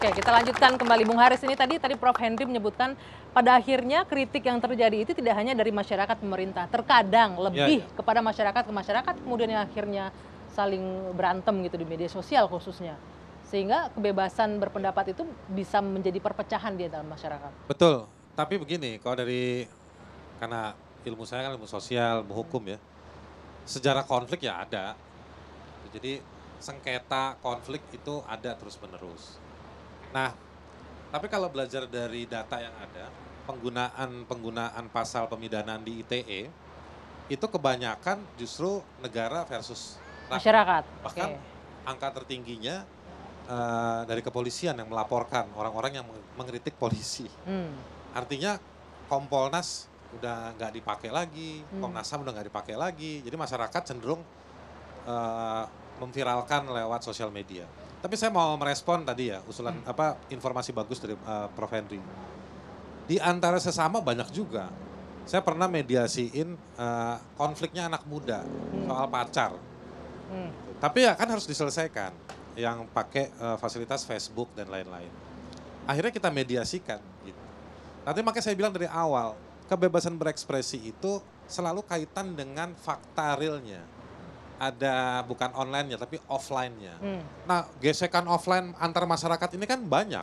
Oke, kita lanjutkan kembali Bung Haris ini tadi tadi Prof Henry menyebutkan pada akhirnya kritik yang terjadi itu tidak hanya dari masyarakat pemerintah, terkadang ya, lebih ya, ya. kepada masyarakat ke masyarakat kemudian yang akhirnya saling berantem gitu di media sosial khususnya. Sehingga kebebasan berpendapat itu bisa menjadi perpecahan dia dalam masyarakat. Betul. Tapi begini, kalau dari karena ilmu saya kan ilmu sosial, ilmu hukum ya. Sejarah konflik ya ada. Jadi sengketa konflik itu ada terus-menerus Nah, tapi kalau belajar dari data yang ada, penggunaan penggunaan pasal pemidanaan di ITE itu kebanyakan justru negara versus masyarakat. Bahkan okay. angka tertingginya uh, dari kepolisian yang melaporkan orang-orang yang mengkritik polisi. Hmm. Artinya Kompolnas udah nggak dipakai lagi, hmm. Komnas Ham udah nggak dipakai lagi. Jadi masyarakat cenderung uh, memviralkan lewat sosial media. Tapi saya mau merespon tadi ya usulan hmm. apa informasi bagus dari uh, Prof Henry. Di antara sesama banyak juga. Saya pernah mediasiin uh, konfliknya anak muda hmm. soal pacar. Hmm. Tapi ya kan harus diselesaikan yang pakai uh, fasilitas Facebook dan lain-lain. Akhirnya kita mediasikan gitu. Nanti makanya saya bilang dari awal, kebebasan berekspresi itu selalu kaitan dengan fakta realnya ada bukan online-nya tapi offline-nya. Hmm. Nah, gesekan offline antar masyarakat ini kan banyak.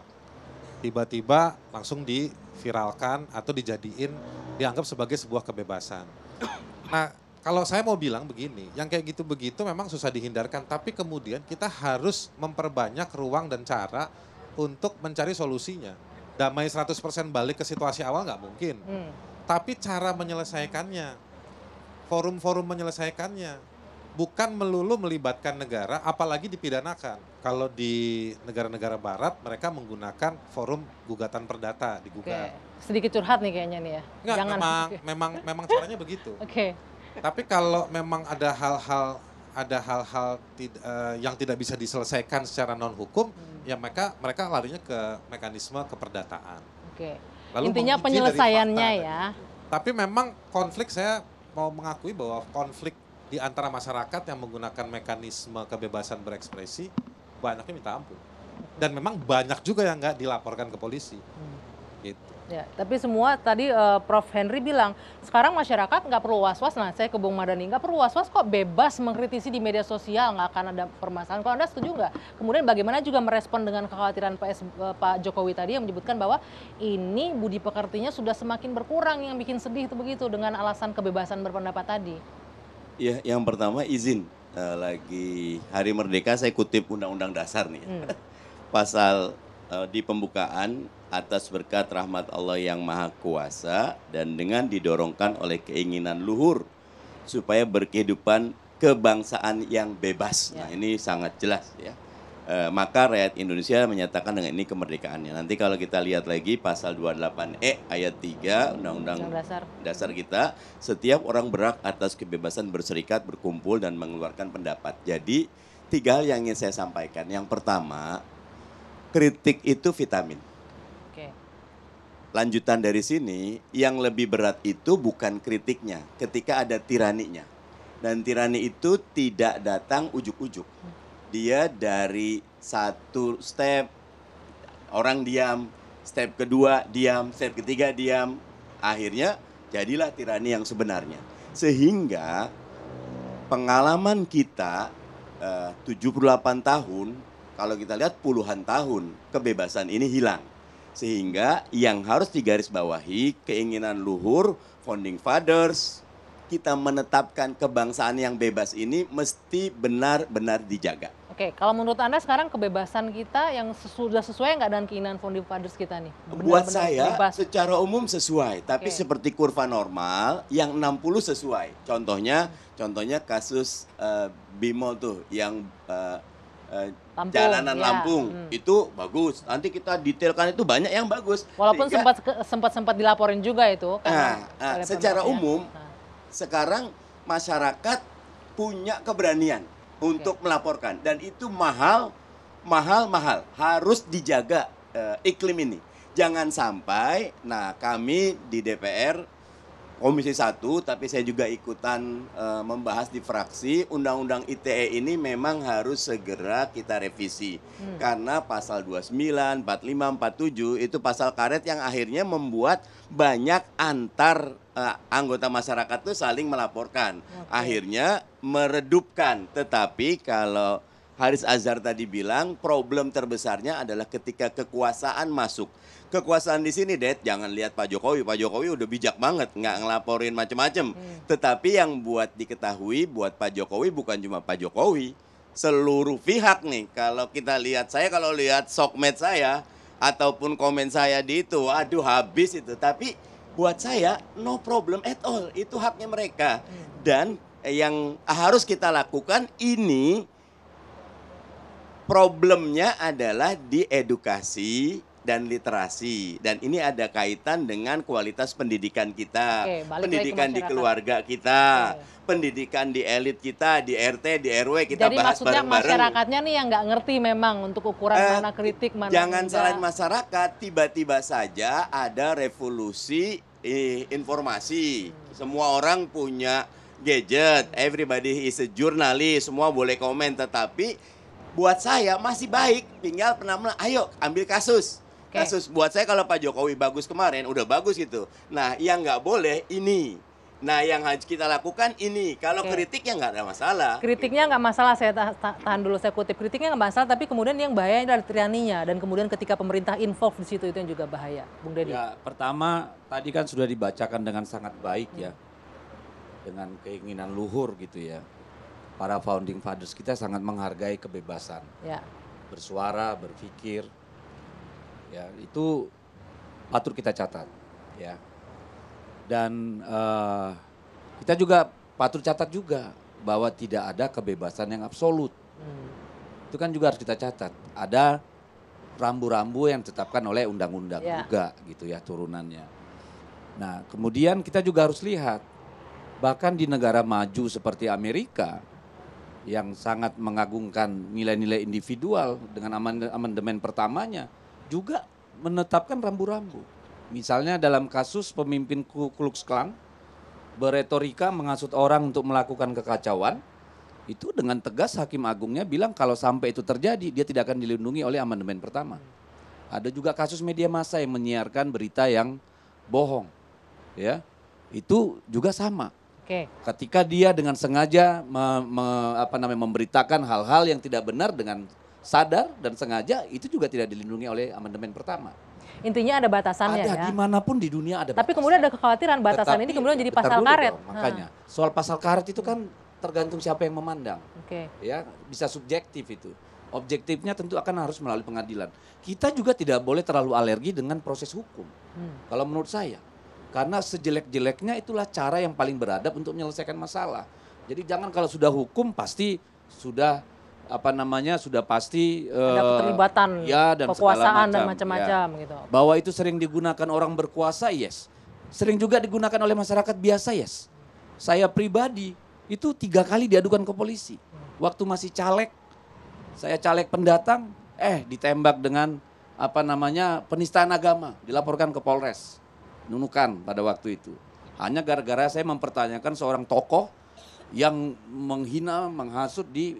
Tiba-tiba langsung diviralkan atau dijadiin dianggap sebagai sebuah kebebasan. Nah, kalau saya mau bilang begini, yang kayak gitu begitu memang susah dihindarkan, tapi kemudian kita harus memperbanyak ruang dan cara untuk mencari solusinya. Damai 100% balik ke situasi awal nggak mungkin. Hmm. Tapi cara menyelesaikannya, forum-forum menyelesaikannya, bukan melulu melibatkan negara, apalagi dipidanakan. Kalau di negara-negara Barat, mereka menggunakan forum gugatan perdata digugat. Oke. Sedikit curhat nih kayaknya nih ya. Enggak, Jangan. memang memang memang caranya begitu. Oke. Tapi kalau memang ada hal-hal ada hal-hal tid, uh, yang tidak bisa diselesaikan secara non hukum, hmm. ya mereka mereka larinya ke mekanisme keperdataan. Oke. Intinya penyelesaiannya ya. Tapi memang konflik saya mau mengakui bahwa konflik di antara masyarakat yang menggunakan mekanisme kebebasan berekspresi banyaknya minta ampun dan memang banyak juga yang nggak dilaporkan ke polisi hmm. gitu ya tapi semua tadi uh, Prof Henry bilang sekarang masyarakat nggak perlu was was nah saya ke Bung Madani nggak perlu was was kok bebas mengkritisi di media sosial nggak akan ada permasalahan kalau anda setuju nggak kemudian bagaimana juga merespon dengan kekhawatiran S, uh, Pak Jokowi tadi yang menyebutkan bahwa ini budi pekertinya sudah semakin berkurang yang bikin sedih itu begitu dengan alasan kebebasan berpendapat tadi Ya, yang pertama izin uh, lagi Hari Merdeka saya kutip Undang-Undang Dasar nih. Ya. Hmm. Pasal uh, di pembukaan atas berkat rahmat Allah yang maha kuasa dan dengan didorongkan oleh keinginan luhur supaya berkehidupan kebangsaan yang bebas. Nah, ya. Nah, ini sangat jelas ya. E, maka rakyat Indonesia menyatakan dengan ini kemerdekaannya. Nanti kalau kita lihat lagi pasal 28E ayat 3 Undang-Undang dasar. dasar kita, setiap orang berhak atas kebebasan berserikat, berkumpul dan mengeluarkan pendapat. Jadi tiga hal yang ingin saya sampaikan. Yang pertama, kritik itu vitamin. Oke. Lanjutan dari sini, yang lebih berat itu bukan kritiknya, ketika ada tiraninya. Dan tirani itu tidak datang ujuk-ujuk dia dari satu step orang diam, step kedua diam, step ketiga diam. Akhirnya jadilah tirani yang sebenarnya. Sehingga pengalaman kita eh, 78 tahun kalau kita lihat puluhan tahun kebebasan ini hilang. Sehingga yang harus digarisbawahi keinginan luhur founding fathers kita menetapkan kebangsaan yang bebas ini mesti benar-benar dijaga. Oke, kalau menurut Anda sekarang kebebasan kita yang sudah sesuai nggak dengan keinginan founding fathers kita nih? Benar, Buat saya bebas. secara umum sesuai, tapi okay. seperti kurva normal yang 60 sesuai. Contohnya, hmm. contohnya kasus uh, eh, Bimo tuh yang uh, uh, Lampung, jalanan ya. Lampung hmm. itu bagus. Nanti kita detailkan itu banyak yang bagus. Walaupun sempat sempat sempat dilaporin juga itu. Ah, karena nah, secara umum nah. sekarang masyarakat punya keberanian untuk melaporkan dan itu mahal mahal mahal harus dijaga eh, iklim ini jangan sampai nah kami di DPR Komisi satu, tapi saya juga ikutan e, membahas di fraksi Undang-Undang ITE ini memang harus segera kita revisi hmm. karena pasal 29, 45, 47 itu pasal karet yang akhirnya membuat banyak antar e, anggota masyarakat itu saling melaporkan. Okay. Akhirnya meredupkan. Tetapi kalau Haris Azhar tadi bilang problem terbesarnya adalah ketika kekuasaan masuk. Kekuasaan di sini, Det, jangan lihat Pak Jokowi. Pak Jokowi udah bijak banget, nggak ngelaporin macem-macem. Hmm. Tetapi yang buat diketahui buat Pak Jokowi bukan cuma Pak Jokowi, seluruh pihak nih. Kalau kita lihat saya, kalau lihat sokmed saya ataupun komen saya di itu, aduh habis itu. Tapi buat saya no problem at all. Itu haknya mereka. Hmm. Dan yang harus kita lakukan ini problemnya adalah di edukasi dan literasi dan ini ada kaitan dengan kualitas pendidikan kita, Oke, pendidikan di keluarga kita, Oke. pendidikan di elit kita, di RT, di RW kita Jadi bahas maksudnya bareng maksudnya masyarakatnya nih yang nggak ngerti memang untuk ukuran eh, mana kritik mana Jangan salahin masyarakat, tiba-tiba saja ada revolusi eh, informasi. Hmm. Semua orang punya gadget, everybody is a journalist, semua boleh komen tetapi buat saya masih baik tinggal pernah mulai, ayo ambil kasus okay. kasus buat saya kalau Pak Jokowi bagus kemarin udah bagus gitu nah yang nggak boleh ini Nah, yang harus kita lakukan ini. Kalau okay. kritiknya nggak ada masalah. Kritiknya nggak masalah, saya tahan dulu, saya kutip. Kritiknya nggak masalah, tapi kemudian yang bahaya adalah trianinya Dan kemudian ketika pemerintah involved di situ, itu yang juga bahaya. Bung Deddy. Ya, pertama, tadi kan sudah dibacakan dengan sangat baik ya. Dengan keinginan luhur gitu ya para founding fathers kita sangat menghargai kebebasan. Ya. Bersuara, berpikir. Ya, itu patut kita catat, ya. Dan uh, kita juga patut catat juga bahwa tidak ada kebebasan yang absolut. Hmm. Itu kan juga harus kita catat. Ada rambu-rambu yang ditetapkan oleh undang-undang ya. juga gitu ya turunannya. Nah, kemudian kita juga harus lihat bahkan di negara maju seperti Amerika yang sangat mengagungkan nilai-nilai individual dengan amandemen pertamanya juga menetapkan rambu-rambu. Misalnya dalam kasus pemimpin Ku Klux Klan beretorika mengasut orang untuk melakukan kekacauan, itu dengan tegas Hakim Agungnya bilang kalau sampai itu terjadi dia tidak akan dilindungi oleh amandemen pertama. Ada juga kasus media massa yang menyiarkan berita yang bohong. Ya. Itu juga sama. Oke. Okay. Ketika dia dengan sengaja me, me, apa namanya memberitakan hal-hal yang tidak benar dengan sadar dan sengaja itu juga tidak dilindungi oleh amandemen pertama. Intinya ada batasannya ada, ya. Gimana pun di dunia ada. Tapi batasan. kemudian ada kekhawatiran batasan Tetapi, ini kemudian jadi pasal karet. Dong, makanya ha. soal pasal karet itu kan tergantung siapa yang memandang. Oke. Okay. Ya bisa subjektif itu. Objektifnya tentu akan harus melalui pengadilan. Kita juga tidak boleh terlalu alergi dengan proses hukum. Hmm. Kalau menurut saya, karena sejelek-jeleknya itulah cara yang paling beradab untuk menyelesaikan masalah. Jadi jangan kalau sudah hukum pasti sudah apa namanya sudah pasti ada uh, keterlibatan ya dan kekuasaan macam, dan macam-macam ya. gitu. Bahwa itu sering digunakan orang berkuasa, yes. Sering juga digunakan oleh masyarakat biasa, yes. Saya pribadi itu tiga kali diadukan ke polisi. Waktu masih caleg, saya caleg pendatang, eh ditembak dengan apa namanya penistaan agama, dilaporkan ke Polres. Nunukan pada waktu itu. Hanya gara-gara saya mempertanyakan seorang tokoh yang menghina, menghasut di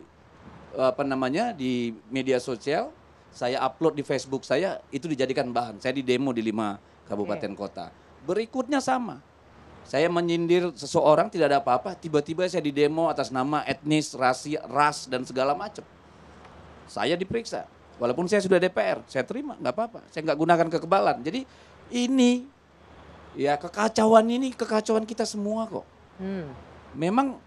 apa namanya di media sosial, saya upload di Facebook saya itu dijadikan bahan. Saya di demo di lima kabupaten okay. kota. Berikutnya sama. Saya menyindir seseorang tidak ada apa-apa, tiba-tiba saya di demo atas nama etnis, rasi, ras dan segala macam. Saya diperiksa. Walaupun saya sudah DPR, saya terima, nggak apa-apa. Saya nggak gunakan kekebalan. Jadi ini Ya kekacauan ini kekacauan kita semua kok. Hmm. Memang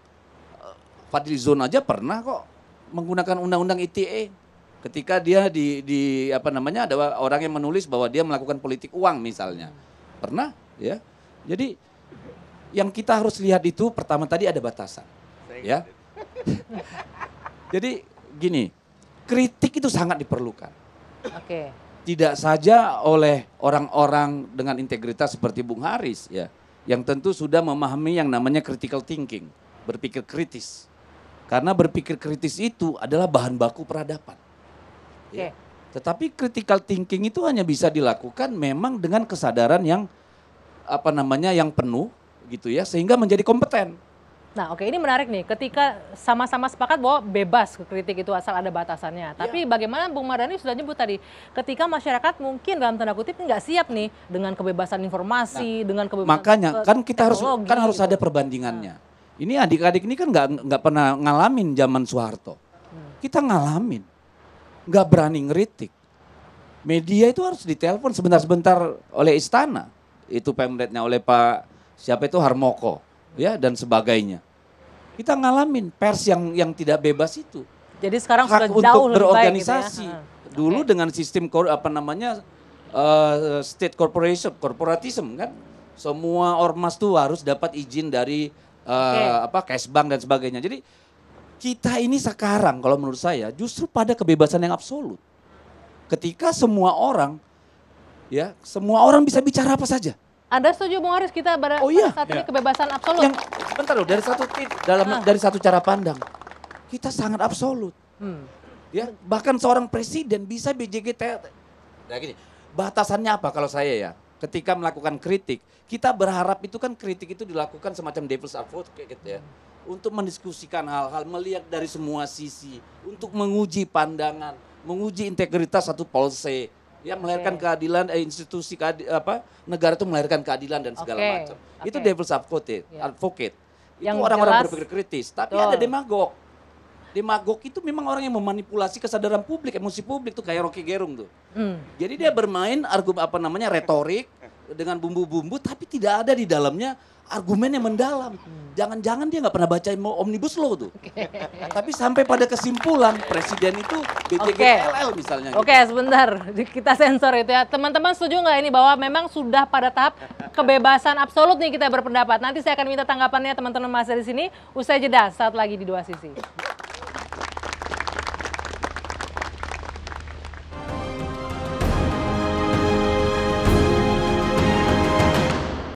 eh, Zon aja pernah kok menggunakan undang-undang ITE ketika dia di, di apa namanya ada orang yang menulis bahwa dia melakukan politik uang misalnya. Pernah ya. Jadi yang kita harus lihat itu pertama tadi ada batasan. Ya. Jadi gini, kritik itu sangat diperlukan. Oke. Okay tidak saja oleh orang-orang dengan integritas seperti Bung Haris ya, yang tentu sudah memahami yang namanya critical thinking, berpikir kritis. Karena berpikir kritis itu adalah bahan baku peradaban. Okay. Ya. Tetapi critical thinking itu hanya bisa dilakukan memang dengan kesadaran yang apa namanya yang penuh gitu ya sehingga menjadi kompeten. Nah, oke ini menarik nih. Ketika sama-sama sepakat bahwa bebas kritik itu asal ada batasannya. Iya. Tapi ya. bagaimana Bung Mardani sudah nyebut tadi, ketika masyarakat mungkin dalam tanda kutip nggak siap nih dengan kebebasan informasi, nah, dengan kebebasan makanya ke kan kita harus kan harus gitu. ada perbandingannya. Nah. Ini adik-adik ini kan nggak nggak pernah ngalamin zaman Soeharto. Hmm. Kita ngalamin, nggak berani ngeritik. Media itu harus ditelepon sebentar-sebentar oleh istana. Itu pemretnya oleh Pak siapa itu Harmoko ya dan sebagainya. Kita ngalamin pers yang yang tidak bebas itu. Jadi sekarang Hak sudah untuk jauh lebih berorganisasi. Baik gitu ya. Dulu okay. dengan sistem kor, apa namanya uh, state corporation, corporatism kan, semua ormas tuh harus dapat izin dari uh, eh, okay. apa Kesbang dan sebagainya. Jadi kita ini sekarang kalau menurut saya justru pada kebebasan yang absolut. Ketika semua orang ya, semua orang bisa bicara apa saja. Anda setuju Bung Aris kita pada, oh, iya. saat ini iya. kebebasan absolut? Yang, bentar loh, dari satu dalam ah. dari satu cara pandang kita sangat absolut. Hmm. Ya, bahkan seorang presiden bisa BJG nah gini, batasannya apa kalau saya ya? Ketika melakukan kritik, kita berharap itu kan kritik itu dilakukan semacam devil's advocate gitu ya. Untuk mendiskusikan hal-hal, melihat dari semua sisi, untuk menguji pandangan, menguji integritas satu polse, ya melahirkan okay. keadilan eh, institusi keadi, apa negara itu melahirkan keadilan dan segala okay. macam. Okay. Itu devil's advocate, yeah. advocate. Yang itu orang-orang berpikir kritis, tapi Betul. ada demagog. Demagog itu memang orang yang memanipulasi kesadaran publik, emosi publik tuh kayak Rocky Gerung tuh. Mm. Jadi dia bermain argumen apa namanya retorik dengan bumbu-bumbu tapi tidak ada di dalamnya argumen yang mendalam. Hmm. Jangan-jangan dia nggak pernah bacain mau omnibus law tuh. Okay. Tapi sampai pada kesimpulan presiden itu BTGLL okay. misalnya. Gitu. Oke okay, sebentar kita sensor itu ya. Teman-teman setuju nggak ini bahwa memang sudah pada tahap kebebasan absolut nih kita berpendapat. Nanti saya akan minta tanggapannya teman-teman masih di sini. Usai jeda saat lagi di dua sisi.